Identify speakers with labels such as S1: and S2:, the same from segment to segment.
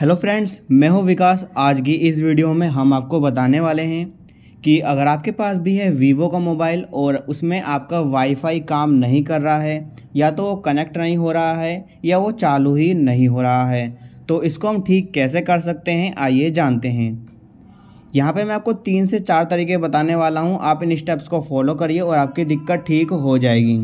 S1: hello friends मैं हूं विकास आज की इस वीडियो में हम आपको बताने वाले हैं कि अगर आपके पास भी है वीवो का मोबाइल और उसमें आपका वाईफाई काम नहीं कर रहा है या तो वो कनेक्ट नहीं हो रहा है या वो चालू ही नहीं हो रहा है तो इसको हम ठीक कैसे कर सकते हैं आइए जानते हैं यहाँ पे मैं आपको तीन से चार तरीके बताने वाला हूँ आप इन स्टेप्स को फॉलो करिए और आपकी दिक्कत ठीक हो जाएगी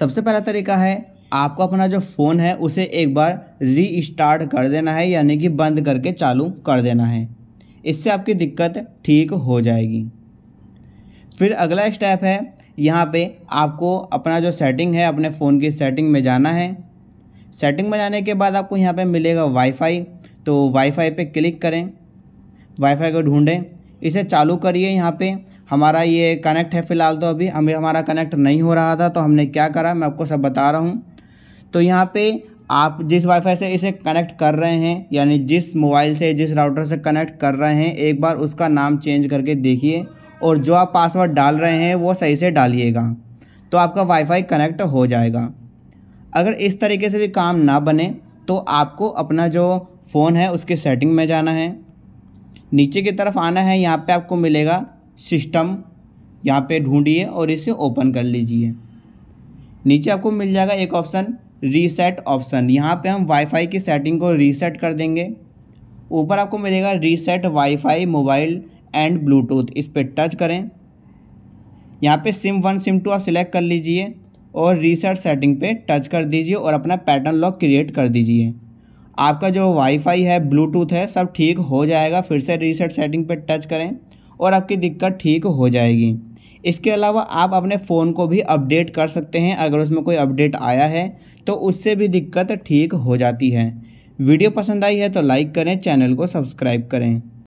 S1: सबसे पहला तरीका है आपको अपना जो फ़ोन है उसे एक बार री स्टार्ट कर देना है यानी कि बंद करके चालू कर देना है इससे आपकी दिक्कत ठीक हो जाएगी फिर अगला स्टेप है यहाँ पे आपको अपना जो सेटिंग है अपने फ़ोन की सेटिंग में जाना है सेटिंग में जाने के बाद आपको यहाँ पे मिलेगा वाईफाई तो वाईफाई पे क्लिक करें वाईफाई को ढूंढें इसे चालू करिए यहाँ पे हमारा ये कनेक्ट है फ़िलहाल तो अभी हमें हमारा कनेक्ट नहीं हो रहा था तो हमने क्या करा मैं आपको सब बता रहा हूँ तो यहाँ पे आप जिस वाईफाई से इसे कनेक्ट कर रहे हैं यानी जिस मोबाइल से जिस राउटर से कनेक्ट कर रहे हैं एक बार उसका नाम चेंज करके देखिए और जो आप पासवर्ड डाल रहे हैं वो सही से डालिएगा तो आपका वाईफाई कनेक्ट हो जाएगा अगर इस तरीके से भी काम ना बने तो आपको अपना जो फ़ोन है उसके सेटिंग में जाना है नीचे की तरफ आना है यहाँ पे आपको मिलेगा सिस्टम यहाँ पे ढूंढिए और इसे ओपन कर लीजिए नीचे आपको मिल जाएगा एक ऑप्शन रीसेट ऑप्शन यहाँ पे हम वाईफाई की सेटिंग को रीसेट कर देंगे ऊपर आपको मिलेगा reset WiFi mobile and Bluetooth इस पर टच करें यहाँ पे सिम वन सिम टू आप सिलेक्ट कर लीजिए और रीसेट सेटिंग पे टच कर दीजिए और अपना पैटर्न लॉक क्रिएट कर दीजिए आपका जो वाईफाई है ब्लूटूथ है सब ठीक हो जाएगा फिर से रीसेट सेटिंग पे टच करें और आपकी दिक्कत ठीक हो जाएगी इसके अलावा आप अपने फ़ोन को भी अपडेट कर सकते हैं अगर उसमें कोई अपडेट आया है तो उससे भी दिक्कत ठीक हो जाती है वीडियो पसंद आई है तो लाइक करें चैनल को सब्सक्राइब करें